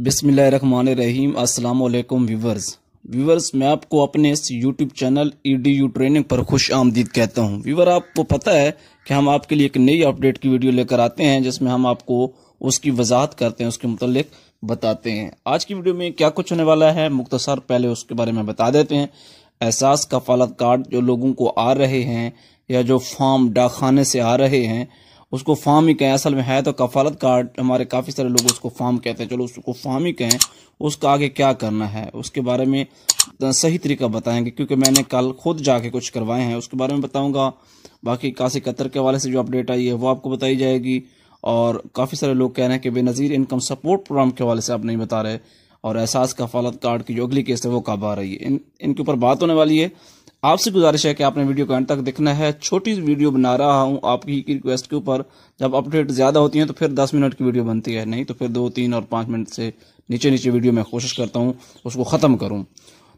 बिसमीम अल्लाम viewers viewers मैं आपको अपने इस YouTube channel E D U training पर खुश आमदीद कहता हूँ व्यूवर आपको पता है कि हम आपके लिए एक नई अपडेट की वीडियो लेकर आते हैं जिसमें हम आपको उसकी वजाहत करते हैं उसके मतलब बताते हैं आज की वीडियो में क्या कुछ होने वाला है मुख्तसर पहले उसके बारे में बता देते हैं एहसास कफालत कार्ड जो लोगों को आ रहे हैं या जो फॉर्म डाकखाने से आ रहे हैं उसको फार्म ही कहें असल में है तो कफालत कार्ड हमारे काफ़ी सारे लोग उसको फार्म कहते हैं चलो उसको फार्म ही कहें उसका आगे क्या करना है उसके बारे में तो सही तरीका बताएंगे क्योंकि मैंने कल खुद जाके कुछ करवाए हैं उसके बारे में बताऊंगा बाकी काशी कतर के हवाले से जो अपडेट आई है वो आपको बताई जाएगी और काफ़ी सारे लोग कह रहे हैं कि बेनज़ीर इनकम सपोर्ट प्रोग्राम के हवाले से आप नहीं बता रहे और एहसास कफालत कार्ड की जो अगली केस है वो कब आ रही है इन इनके ऊपर बात होने वाली है आपसे गुजारिश है कि आपने वीडियो को एंड तक देखना है छोटी वीडियो बना रहा हूँ आपकी की रिक्वेस्ट के ऊपर जब अपडेट ज़्यादा होती हैं तो फिर दस मिनट की वीडियो बनती है नहीं तो फिर दो तीन और पाँच मिनट से नीचे नीचे वीडियो मैं कोशिश करता हूँ उसको ख़त्म करूँ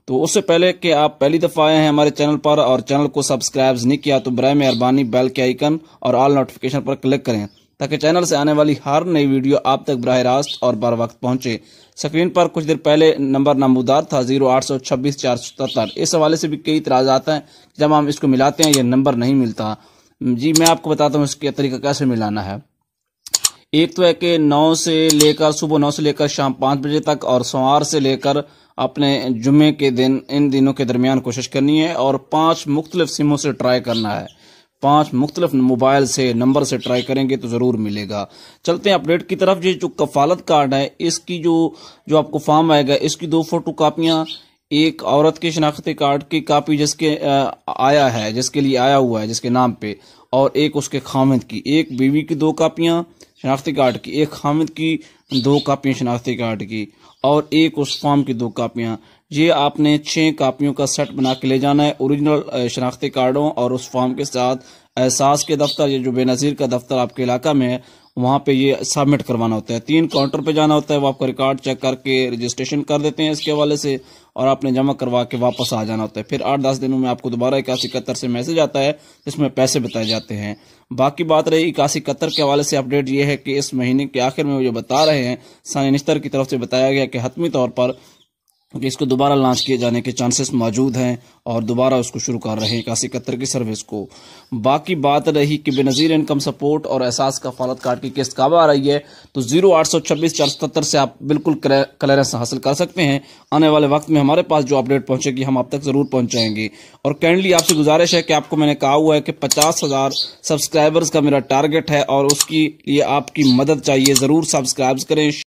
तो उससे पहले कि आप पहली दफ़ा आए हैं हमारे चैनल पर और चैनल को सब्सक्राइब नहीं किया तो बर मेहरबानी बेल के आइकन और ऑल नोटिफिकेशन पर क्लिक करें ताकि चैनल से आने वाली हर नई वीडियो आप तक बरह रास्त और बर वक्त पहुंचे स्क्रीन पर कुछ देर पहले नंबर नमूदार था जीरो आठ सौ छब्बीस चार सौ सतर इस हवाले से भी कई इतराज आते हैं जब हम इसको मिलाते हैं ये नंबर नहीं मिलता जी मैं आपको बताता हूँ इसका तरीका कैसे मिलाना है एक तो है कि नौ से लेकर सुबह नौ से लेकर शाम पाँच बजे तक और सोमवार से लेकर अपने जुमे के दिन इन दिनों के दरमियान कोशिश करनी है और पांच मुख्तलिफ सिमों से ट्राई करना है पांच मुख्तलिफ मोबाइल से नंबर से ट्राई करेंगे तो ज़रूर मिलेगा चलते हैं अपडेट की तरफ ये जो कफालत कार्ड है इसकी जो जो आपको फॉर्म आएगा इसकी दो फोटो कापियां एक औरत के शनाख्ती कार्ड की कापी जिसके आया है जिसके लिए आया हुआ है जिसके नाम पे और एक उसके खामिद की एक बीवी की दो कापियां शनाख्ती कार्ड की एक खामिद की दो कापियां शनाख्ती कार्ड की और एक उस फॉर्म की दो कापियां ये आपने छः कापियों का सेट बना के ले जाना है ओरिजिनल शनाख्ती कार्डों और उस फॉर्म के साथ एहसास के दफ्तर ये जो बेनज़ीर का दफ्तर आपके इलाका में है वहाँ पे ये सबमिट करवाना होता है तीन काउंटर पे जाना होता है वो आपका रिकॉर्ड चेक करके रजिस्ट्रेशन कर देते हैं इसके हवाले से और आपने जमा करवा के वापस आ जाना होता है फिर आठ दस दिनों में आपको दोबारा इक्यासी इकहत्तर से मैसेज आता है जिसमें पैसे बताए जाते हैं बाकी बात रही इक्यासी इकहत्तर के हवाले से अपडेट ये है कि इस महीने के आखिर में वो जो बता रहे हैं सानी निश्तर की तरफ से बताया गया कि हतमी तौर पर क्योंकि इसको दोबारा लॉन्च किए जाने के चांसेस मौजूद हैं और दोबारा उसको शुरू कर रहे हैं इक्यासी इकहत्तर की सर्विस को बाकी बात रही कि बेनज़ीर इनकम सपोर्ट और एहसास का फालत कार्ड की किस्त कब आ रही है तो जीरो आठ सौ छब्बीस चार सतहत्तर से आप बिल्कुल क्लियरेंस हासिल कर सकते हैं आने वाले वक्त में हमारे पास जो अपडेट पहुंचेगी हम आप तक ज़रूर पहुंचाएंगे और काइंडली आपसे गुजारिश है कि आपको मैंने कहा हुआ है कि पचास हज़ार सब्सक्राइबर्स का मेरा टारगेट है और उसके लिए आपकी मदद चाहिए ज़रूर सब्सक्राइब करें